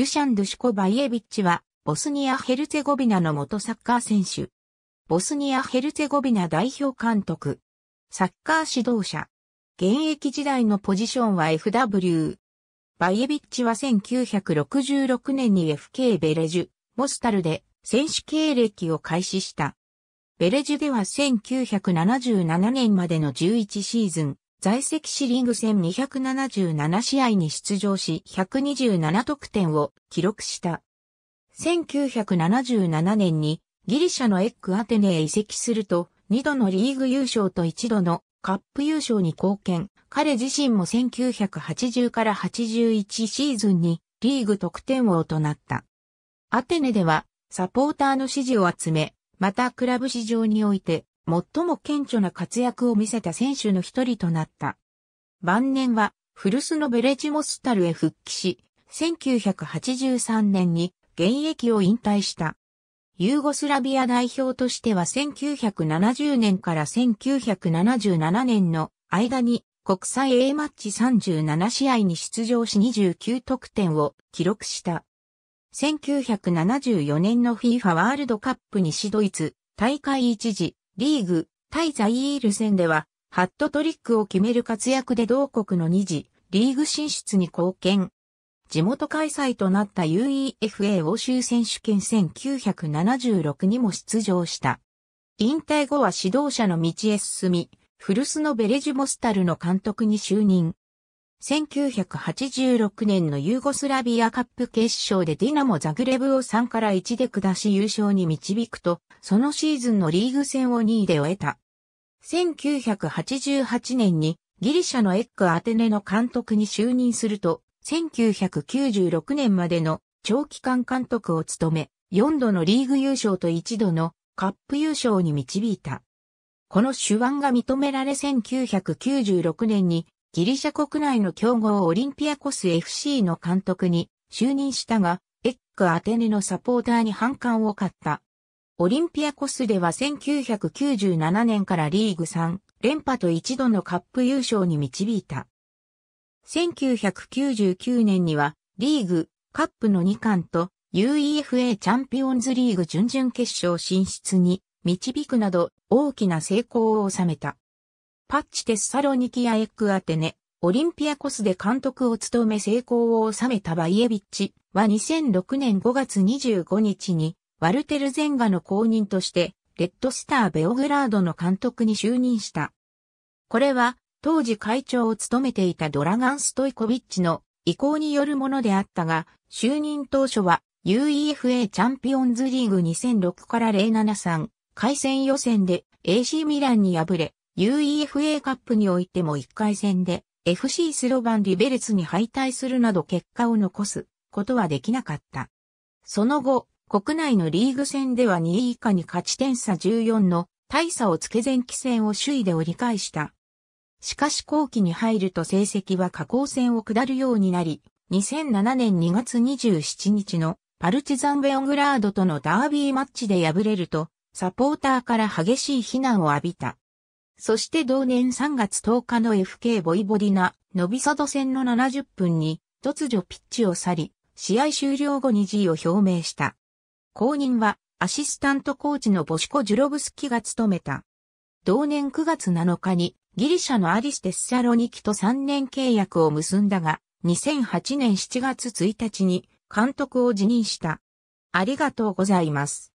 デュシャン・ドゥシュコバイエビッチは、ボスニア・ヘルツェゴビナの元サッカー選手。ボスニア・ヘルツェゴビナ代表監督。サッカー指導者。現役時代のポジションは FW。バイエビッチは1966年に FK ベレジュ、モスタルで選手経歴を開始した。ベレジュでは1977年までの11シーズン、在籍しリング戦277試合に出場し127得点を記録した。1977年にギリシャのエッグアテネへ移籍すると2度のリーグ優勝と1度のカップ優勝に貢献。彼自身も1980から81シーズンにリーグ得点王となった。アテネではサポーターの支持を集め、またクラブ市場において最も顕著な活躍を見せた選手の一人となった。晩年は、古巣のベレジモスタルへ復帰し、1983年に現役を引退した。ユーゴスラビア代表としては1970年から1977年の間に国際 A マッチ37試合に出場し29得点を記録した。1974年の FIFA ワールドカップ西ドイツ大会一時リーグ、対ザイール戦では、ハットトリックを決める活躍で同国の2次、リーグ進出に貢献。地元開催となった UEFA 欧州選手権1976にも出場した。引退後は指導者の道へ進み、古巣のベレジュモスタルの監督に就任。1986年のユーゴスラビアカップ決勝でディナモ・ザグレブを3から1で下し優勝に導くと、そのシーズンのリーグ戦を2位で終えた。1988年にギリシャのエック・アテネの監督に就任すると、1996年までの長期間監督を務め、4度のリーグ優勝と1度のカップ優勝に導いた。この手腕が認められ1996年にギリシャ国内の強豪オリンピアコス FC の監督に就任したが、エッグアテネのサポーターに反感を買った。オリンピアコスでは1997年からリーグ3連覇と一度のカップ優勝に導いた。1999年にはリーグ、カップの2冠と UEFA チャンピオンズリーグ準々決勝進出に導くなど大きな成功を収めた。パッチ・テッサロニキア・エッグ・アテネ、オリンピアコスで監督を務め成功を収めたバイエビッチは2006年5月25日にワルテル・ゼンガの後任としてレッドスター・ベオグラードの監督に就任した。これは当時会長を務めていたドラガン・ストイコビッチの意向によるものであったが、就任当初は UEFA チャンピオンズリーグ2006から073回戦予選で AC ミランに敗れ、UEFA カップにおいても1回戦で FC スロバン・リベレツに敗退するなど結果を残すことはできなかった。その後、国内のリーグ戦では2位以下に勝ち点差14の大差をつけ前期戦を首位で折り返した。しかし後期に入ると成績は下降線を下るようになり、2007年2月27日のパルチザンベオグラードとのダービーマッチで敗れると、サポーターから激しい非難を浴びた。そして同年3月10日の FK ボイボディナ、ノビサド戦の70分に、突如ピッチを去り、試合終了後に G を表明した。後任は、アシスタントコーチのボシコ・ジュロブスキが務めた。同年9月7日に、ギリシャのアリス・テッサロニキと3年契約を結んだが、2008年7月1日に監督を辞任した。ありがとうございます。